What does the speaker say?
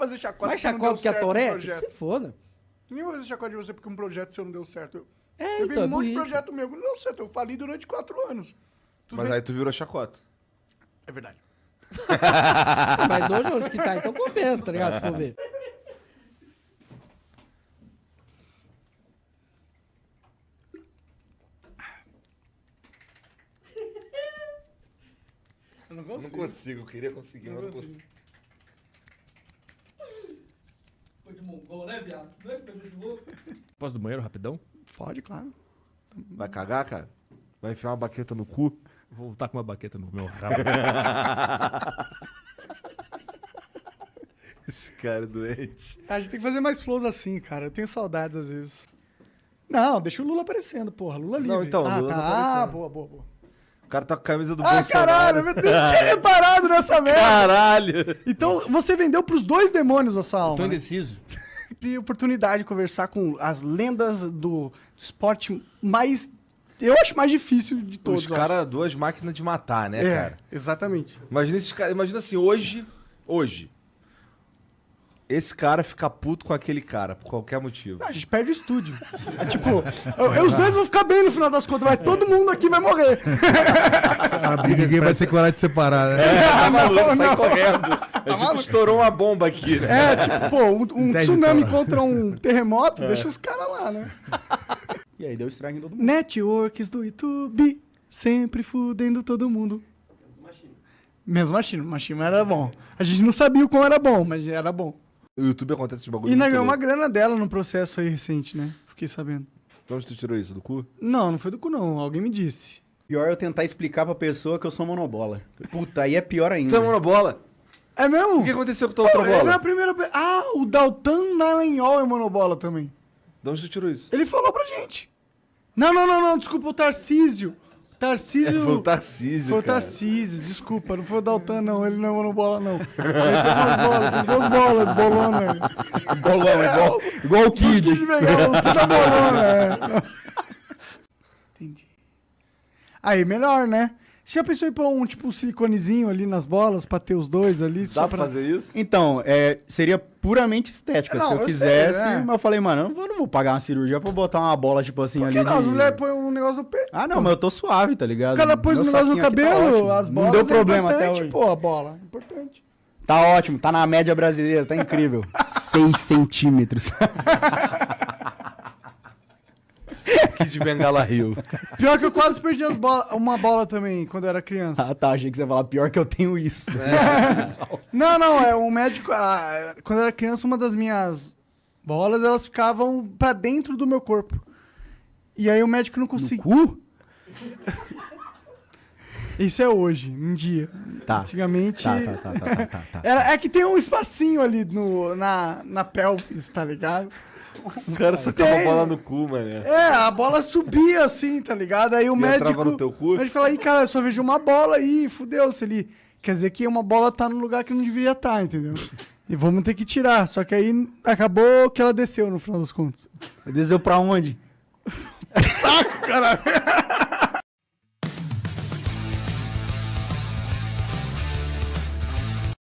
fazer chacota Mas chacota que a Torete? Que se foda. Ninguém vai fazer chacota de você porque um projeto seu não deu certo. Eu, é, eu então, vi é um monte de projeto meu não deu certo. Eu falei durante quatro anos. Tudo Mas bem? aí tu virou chacota. É verdade. Ah, mas hoje, hoje que tá, então compensa, tá ligado? Se for ver. Eu não consigo. Eu não consigo, eu queria conseguir, mas não consigo. consigo. Ficou de mongol, né, viado? É Posso do banheiro rapidão? Pode, claro. Vai cagar, cara? Vai enfiar uma baqueta no cu? Vou voltar com uma baqueta no meu rabo. Esse cara é doente. A gente tem que fazer mais flows assim, cara. Eu tenho saudades às vezes. Não, deixa o Lula aparecendo, porra. Lula livre. Não, então, ah, Lula tá. ah, boa, boa, boa. O cara tá com a camisa do ah, Bolsonaro. caralho, eu tinha reparado nessa merda. Caralho. Então, você vendeu pros dois demônios a sua alma. Eu tô né? indeciso. Né? sempre oportunidade de conversar com as lendas do esporte mais. Eu acho mais difícil de todos. Os caras, duas máquinas de matar, né, é, cara? Exatamente. Imagina, esses, imagina assim, hoje, hoje, esse cara fica puto com aquele cara, por qualquer motivo. Não, a gente perde o estúdio. É, tipo, eu, eu, os dois vão ficar bem no final das contas, mas todo mundo aqui vai morrer. A briga ninguém vai ter coragem de separar, né? É, tá maluco, não, sai não. correndo. Tá é, tipo, estourou uma bomba aqui, né? É, tipo, pô, um, um tsunami contra um terremoto, é. deixa os caras lá, né? E aí deu estrago em todo mundo. Networks do YouTube, sempre fudendo todo mundo. Mesmo Machine. Mesmo Machine, era bom. A gente não sabia o quão era bom, mas era bom. O YouTube acontece esse bagulho. E ainda ganhou uma grana dela no processo aí recente, né? Fiquei sabendo. De onde tu tirou isso? Do cu? Não, não foi do cu, não. Alguém me disse. Pior é eu tentar explicar pra pessoa que eu sou monobola. Puta, aí é pior ainda. Tu é monobola? É mesmo? O que aconteceu com tua outra é bola? Era a primeira... Ah, o Daltan Nalenhol é monobola também. De onde tu tirou isso? Ele falou pra gente. Não, não, não, não. Desculpa, o Tarcísio. Tarcísio. É, foi o Tarcísio. Foi o Tarcísio, desculpa, não foi o Daltan, não. Ele não mandou bola, não. Ele duas bolas, tem duas bolas, né? bolão, né? igual, igual o Kid. O Kid puta é, tá né? Entendi. Aí, melhor, né? Você já pensou em pôr um tipo um siliconezinho ali nas bolas pra ter os dois ali? Dá pra, pra fazer isso? Então, é, seria puramente estética. Não, se eu, eu quisesse, sei, né? mas eu falei, mano, eu não vou, pagar uma cirurgia pra botar uma bola, tipo assim, Por que ali. Não, de... as mulheres põem um negócio no pé. Ah, não, mas eu tô suave, tá ligado? O cara pôs um negócio no tá cabelo, tá as bolas. Não deu é problema é até hoje. pô, a bola. É importante. Tá ótimo, tá na média brasileira, tá incrível. 6 centímetros. de Bengala Hill. Pior que eu quase perdi bola, uma bola também quando eu era criança. Ah, tá. Achei que você ia falar pior que eu tenho isso. É. não, não. É um médico. Ah, quando eu era criança, uma das minhas bolas elas ficavam para dentro do meu corpo. E aí o médico não conseguiu. cu? Isso é hoje, um dia. Tá. Antigamente. Tá, tá, tá, tá, tá, tá, tá. Era, é que tem um espacinho ali no, na, na pelvis, tá ligado? O cara sacava a bola no cu, mano. É, a bola subia assim, tá ligado? Aí o e médico. No teu cu? O médico fala, aí, cara, eu só vejo uma bola aí, fudeu. Se ele. Quer dizer que uma bola tá no lugar que não deveria estar, tá, entendeu? E vamos ter que tirar. Só que aí acabou que ela desceu no final das contas. Desceu pra onde? Saco, cara.